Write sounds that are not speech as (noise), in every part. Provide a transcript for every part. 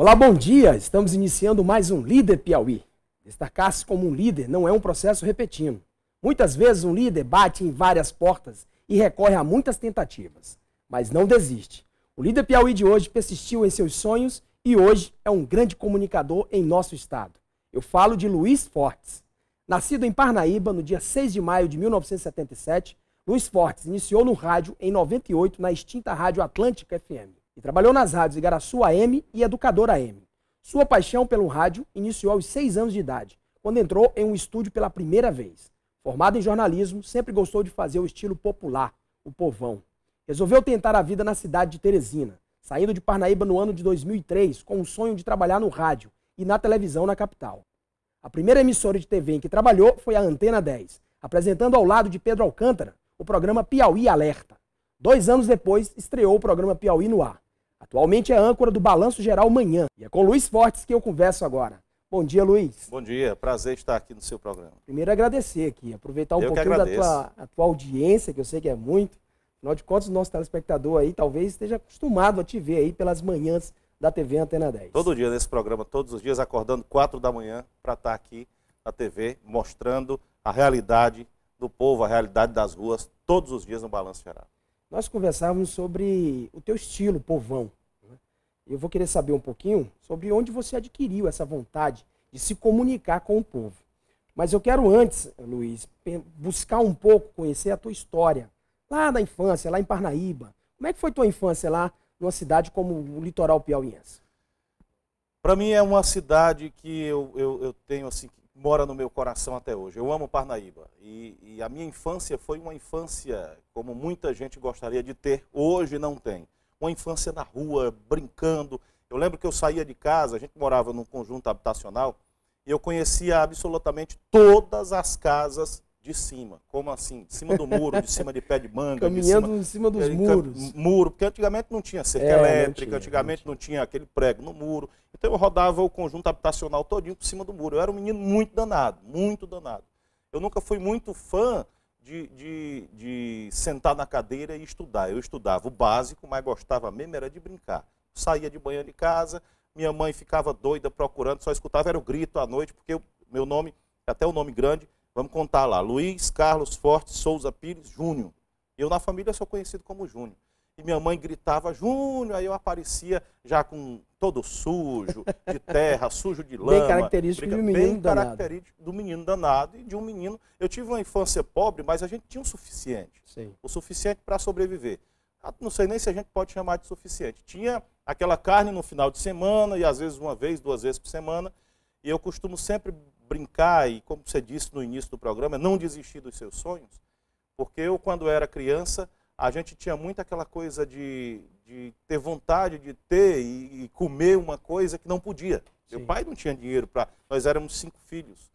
Olá, bom dia! Estamos iniciando mais um Líder Piauí. Destacar-se como um líder não é um processo repetindo. Muitas vezes um líder bate em várias portas e recorre a muitas tentativas, mas não desiste. O Líder Piauí de hoje persistiu em seus sonhos e hoje é um grande comunicador em nosso estado. Eu falo de Luiz Fortes. Nascido em Parnaíba no dia 6 de maio de 1977, Luiz Fortes iniciou no rádio em 98 na extinta Rádio Atlântica FM e trabalhou nas rádios Igaraçu AM e Educadora AM. Sua paixão pelo rádio iniciou aos seis anos de idade, quando entrou em um estúdio pela primeira vez. Formado em jornalismo, sempre gostou de fazer o estilo popular, o povão. Resolveu tentar a vida na cidade de Teresina, saindo de Parnaíba no ano de 2003 com o sonho de trabalhar no rádio e na televisão na capital. A primeira emissora de TV em que trabalhou foi a Antena 10, apresentando ao lado de Pedro Alcântara o programa Piauí Alerta. Dois anos depois, estreou o programa Piauí no ar. Atualmente é âncora do Balanço Geral Manhã. E é com Luiz Fortes que eu converso agora. Bom dia, Luiz. Bom dia, prazer estar aqui no seu programa. Primeiro agradecer aqui, aproveitar um eu pouquinho da tua, a tua audiência, que eu sei que é muito. Afinal de contas, o nosso telespectador aí talvez esteja acostumado a te ver aí pelas manhãs da TV Antena 10. Todo dia nesse programa, todos os dias, acordando 4 da manhã para estar tá aqui na TV, mostrando a realidade do povo, a realidade das ruas, todos os dias no Balanço Geral nós conversávamos sobre o teu estilo, povão. Né? Eu vou querer saber um pouquinho sobre onde você adquiriu essa vontade de se comunicar com o povo. Mas eu quero antes, Luiz, buscar um pouco, conhecer a tua história. Lá da infância, lá em Parnaíba. Como é que foi tua infância lá numa cidade como o litoral piauiense? Para mim é uma cidade que eu, eu, eu tenho, assim, mora no meu coração até hoje. Eu amo Parnaíba. E, e, a minha infância foi uma infância como muita gente gostaria de ter, hoje não tem. Uma infância na rua, brincando. Eu lembro que eu saía de casa, a gente morava num conjunto habitacional, e eu conhecia absolutamente todas as casas de cima. Como assim? De cima do muro, de cima de pé de manga. (laughs) Caminhando de cima, em cima dos é, muros. Muro, porque antigamente não tinha cerca é, elétrica, não tinha, antigamente não tinha. não tinha. aquele prego no muro. Então eu rodava o conjunto habitacional todinho por cima do muro. Eu era um menino muito danado, muito danado. Eu nunca fui muito fã de, de, de sentar na cadeira e estudar. Eu estudava o básico, mas gostava mesmo era de brincar. saía de banho de casa, minha mãe ficava doida procurando, só escutava era o grito à noite, porque eu, meu nome, até o nome grande, Vamos contar lá. Luiz Carlos Forte Souza Pires Júnior. Eu na família sou conhecido como Júnior. E minha mãe gritava Júnior, aí eu aparecia já com todo sujo, de terra, (laughs) sujo de lama. Bem característico briga, do menino bem danado. característico do menino danado e de um menino. Eu tive uma infância pobre, mas a gente tinha o suficiente. Sim. O suficiente para sobreviver. Ah, não sei nem se a gente pode chamar de suficiente. Tinha aquela carne no final de semana e às vezes uma vez, duas vezes por semana. E eu costumo sempre brincar e, como você disse no início do programa, não desistir dos seus sonhos. Porque eu, quando era criança, a gente tinha muito aquela coisa de, de ter vontade de ter e, e, comer uma coisa que não podia. Sim. Meu pai não tinha dinheiro para. Nós éramos cinco filhos.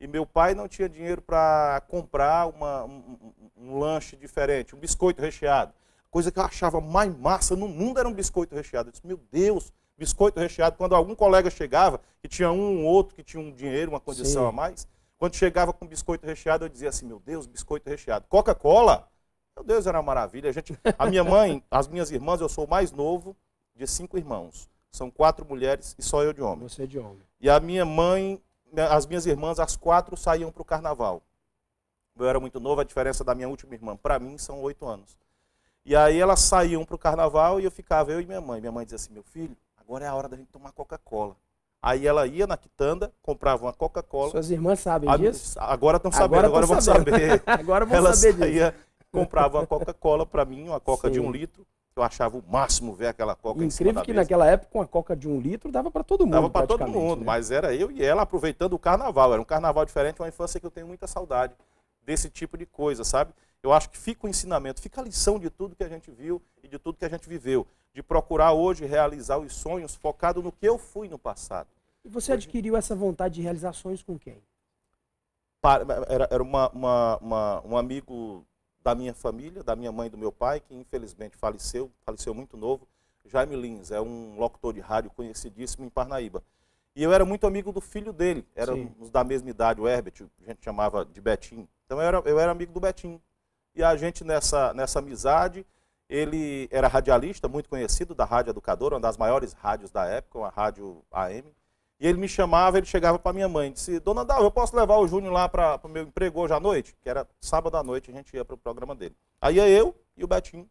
E meu pai não tinha dinheiro para comprar uma, um, um, lanche diferente, um biscoito recheado. Coisa que eu achava mais massa no mundo era um biscoito recheado. Eu disse, meu Deus, biscoito recheado. Quando algum colega chegava, que tinha um ou outro que tinha um dinheiro, uma condição Sim. a mais, quando chegava com biscoito recheado, eu dizia assim: meu Deus, biscoito recheado. Coca-Cola? Meu Deus, era uma maravilha. A, gente, a minha mãe, (laughs) as minhas irmãs, eu sou o mais novo de cinco irmãos. São quatro mulheres e só eu de homem. Você é de homem. E a minha mãe, né, as minhas irmãs, as quatro saíam para o carnaval. Eu era muito novo, a diferença da minha última irmã para mim são oito anos. E aí elas saíam para o carnaval e eu ficava, eu e minha mãe. Minha mãe dizia assim: meu filho, agora é a hora da gente tomar Coca-Cola. Aí ela ia na quitanda, comprava uma Coca-Cola. Suas irmãs sabem a, disso? Agora estão sabendo, agora, vão saber. (laughs) agora vão ela saber saía, disso. comprava uma Coca-Cola para mim, uma Coca Sim. de um litro. Eu achava o máximo ver aquela Coca Incrível que mesa. naquela época uma Coca de um litro dava para todo mundo. Dava para todo mundo, né? mas era eu e ela aproveitando o carnaval. Era um carnaval diferente, uma infância que eu tenho muita saudade desse tipo de coisa, sabe? eu acho que fica o ensinamento, fica a lição de tudo que a gente viu e de tudo que a gente viveu, de procurar hoje realizar os sonhos focado no que eu fui no passado. E você hoje... adquiriu essa vontade de realizar sonhos com quem? Era, era uma, uma, uma, um amigo da minha família, da minha mãe e do meu pai, que infelizmente faleceu, faleceu muito novo, Jaime Lins, é um locutor de rádio conhecidíssimo em Parnaíba. E eu era muito amigo do filho dele, éramos da mesma idade, o Herbert, a gente chamava de Betim. Então eu era, eu era amigo do Betim, e a gente, nessa, nessa amizade, ele era radialista, muito conhecido da Rádio Educadora, uma das maiores rádios da época, uma rádio AM. E ele me chamava, ele chegava para minha mãe e disse: Dona Dal, eu posso levar o Júnior lá para o meu emprego hoje à noite? Que era sábado à noite, a gente ia para o programa dele. Aí é eu e o Betinho.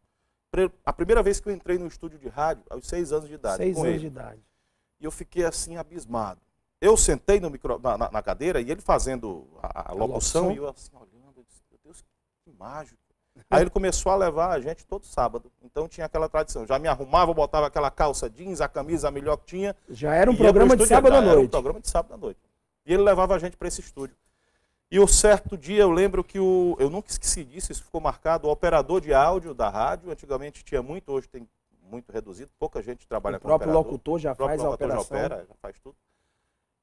A primeira vez que eu entrei no estúdio de rádio, aos seis anos de idade. Seis anos ele. de idade. E eu fiquei assim, abismado. Eu sentei micro, na, na, cadeira e ele fazendo a, a locução, a locução, e eu assim, olha mágico. Aí ele começou a levar a gente todo sábado. Então tinha aquela tradição. Já me arrumava, botava aquela calça jeans, a camisa a melhor que tinha. Já era um programa de sábado à noite. Era um programa de sábado à noite. E ele levava a gente para esse estúdio. E um certo dia eu lembro que o. Eu nunca esqueci disso, isso ficou marcado. O operador de áudio da rádio, antigamente tinha muito, hoje tem muito reduzido, pouca gente trabalha o com próprio locutor já próprio faz locutor a operação. Já opera, já faz tudo.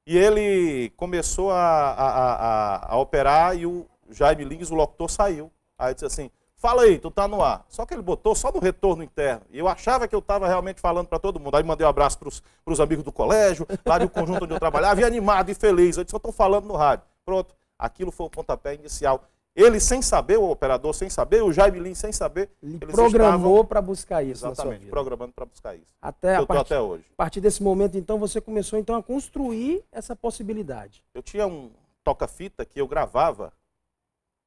E ele começou a, a, a, a operar e o, Jaime Lins, o locutor saiu. Aí disse assim: fala aí, tu tá no ar. Só que ele botou só no retorno interno. E eu achava que eu estava realmente falando para todo mundo. Aí mandei um abraço para os amigos do colégio, lá do conjunto onde eu trabalhava, e animado e feliz. Eu disse: eu estou falando no rádio. Pronto, aquilo foi o pontapé inicial. Ele sem saber, o operador sem saber, o Jaime Lins sem saber. Ele programou para buscar isso. Exatamente, programando para buscar isso. Até, eu a partir, até hoje. A partir desse momento, então, você começou então a construir essa possibilidade. Eu tinha um toca-fita que eu gravava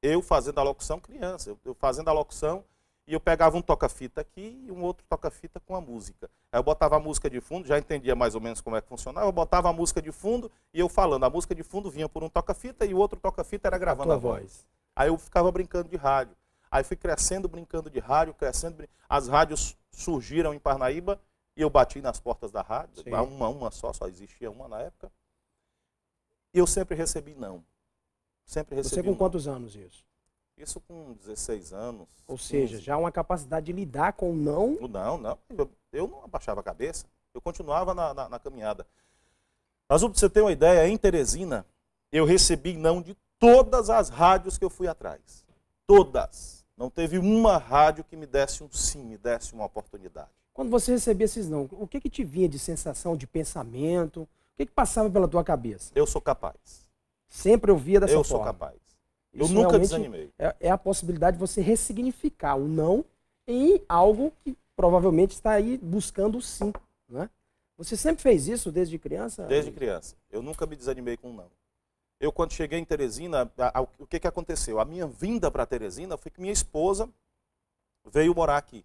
eu fazendo a locução criança, eu, fazendo a locução e eu pegava um toca-fita aqui e um outro toca-fita com a música. Aí eu botava a música de fundo, já entendia mais ou menos como é que funcionava, eu botava a música de fundo e eu falando. A música de fundo vinha por um toca-fita e o outro toca-fita era gravando a, a voz. voz. Aí eu ficava brincando de rádio. Aí fui crescendo, brincando de rádio, crescendo. Brin... As rádios surgiram em Parnaíba e eu bati nas portas da rádio, Sim. uma, uma só, só existia uma na época. E eu sempre recebi não. Sempre recebi. Você com quantos anos isso? Isso com 16 anos. Ou 15. seja, já uma capacidade de lidar com o não? não, não. Eu, eu não abaixava a cabeça. Eu continuava na, na, na caminhada. Mas para você ter uma ideia, em Teresina, eu recebi não de todas as rádios que eu fui atrás. Todas. Não teve uma rádio que me desse um sim, me desse uma oportunidade. Quando você recebia esses não, o que, que te vinha de sensação, de pensamento? O que, que passava pela tua cabeça? Eu sou capaz. Sempre eu via dessa eu forma. Eu sou capaz. Isso eu nunca desanimei. É, é, a possibilidade de você ressignificar o não em algo que provavelmente está aí buscando o sim. Né? Você sempre fez isso desde criança? Desde criança. Eu nunca me desanimei com um não. Eu, quando cheguei em Teresina, a, a, o que, que aconteceu? A minha vinda para Teresina foi que minha esposa veio morar aqui.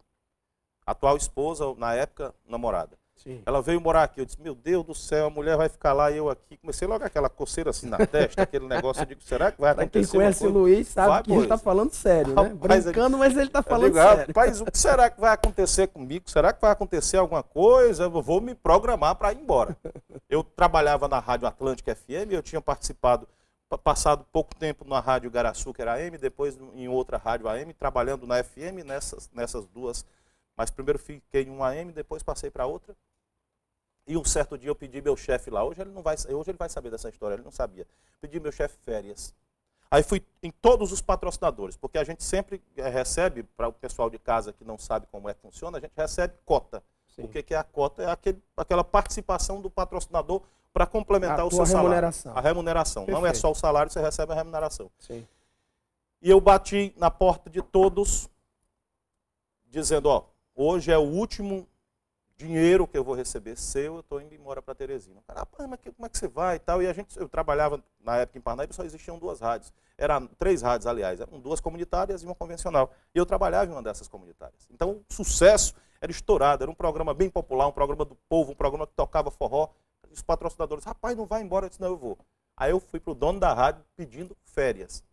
Atual esposa, na época, namorada. Sim. Ela veio morar aqui. Eu disse, meu Deus do céu, a mulher vai ficar lá e eu aqui. Comecei logo aquela coceira assim na testa, aquele negócio. Eu digo, será que vai acontecer? Pra quem conhece o Luiz sabe vai, que tá pois. ele está falando sério, né? Rapaz, Brincando, mas ele está falando digo, sério. Rapaz, o que será que vai acontecer comigo? Será que vai acontecer alguma coisa? Eu vou me programar para ir embora. Eu trabalhava na Rádio Atlântica FM, eu tinha participado passado pouco tempo na Rádio Garaçu, que era AM, depois em outra rádio AM, trabalhando na FM, nessas, nessas duas. Mas primeiro fiquei em uma AM, depois passei para outra. E um certo dia eu pedi meu chefe lá, hoje ele, não vai, hoje ele vai saber dessa história, ele não sabia. Pedi meu chefe férias. Aí fui em todos os patrocinadores, porque a gente sempre eh, recebe, para o pessoal de casa que não sabe como é que funciona, a gente recebe cota. Sim. O que, é a cota? É aquele, aquela participação do patrocinador para complementar a o seu salário. Remuneração. A remuneração. Não é só o salário, você recebe a remuneração. Sim. E eu bati na porta de todos, dizendo, ó, hoje é o último dinheiro que eu vou receber seu, eu estou indo embora para Teresina. O cara, rapaz, ah, mas que, como é que você vai e tal? E a gente, eu trabalhava na época em Parnaíba, só existiam duas rádios. Eram três rádios, aliás, eram duas comunitárias e uma convencional. E eu trabalhava em uma dessas comunitárias. Então, o sucesso era estourado, era um programa bem popular, um programa do povo, um programa que tocava forró. Os patrocinadores, rapaz, não vai embora, eu disse, não, eu vou. Aí eu fui para o dono da rádio pedindo férias.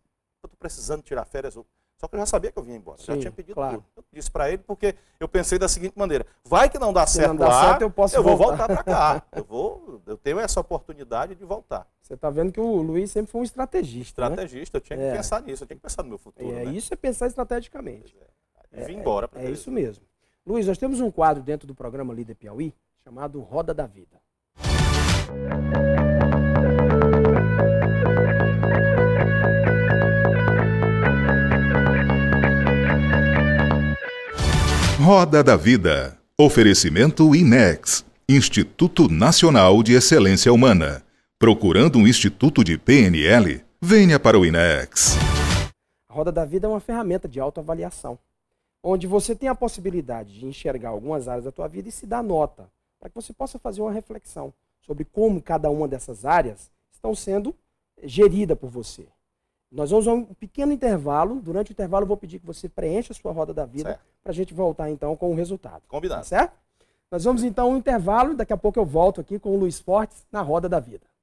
Eu estou precisando tirar férias. Só que eu já sabia que eu vinha embora. Sim, já tinha pedido claro. tudo. Eu disse para ele porque eu pensei da seguinte maneira: vai que não dá Se certo não dá lá, certo, eu, posso eu voltar. vou voltar para cá. (laughs) Eu vou, eu tenho essa oportunidade de voltar. Você está vendo que o Luiz sempre foi um estrategista. Né? Estrategista, né? eu tinha que é. pensar nisso, eu tinha que pensar no meu futuro. É, né? Isso é pensar estrategicamente. É. E vim é, embora para É, é isso mesmo. Luiz, nós temos um quadro dentro do programa Líder Piauí chamado Roda da Vida. Roda da Vida. Oferecimento INEX, Instituto Nacional de Excelência Humana. Procurando um instituto de PNL? Venha para o INEX. A Roda da Vida é uma ferramenta de autoavaliação, onde você tem a possibilidade de enxergar algumas áreas da tua vida e se dar nota, para que você possa fazer uma reflexão sobre como cada uma dessas áreas estão sendo gerida por você. Nós vamos a um pequeno intervalo. Durante o intervalo, eu vou pedir que você preencha a sua roda da vida para a gente voltar então com o resultado. Combinado. Tá certo? Nós vamos então um intervalo. Daqui a pouco eu volto aqui com o Luiz Fortes na roda da vida.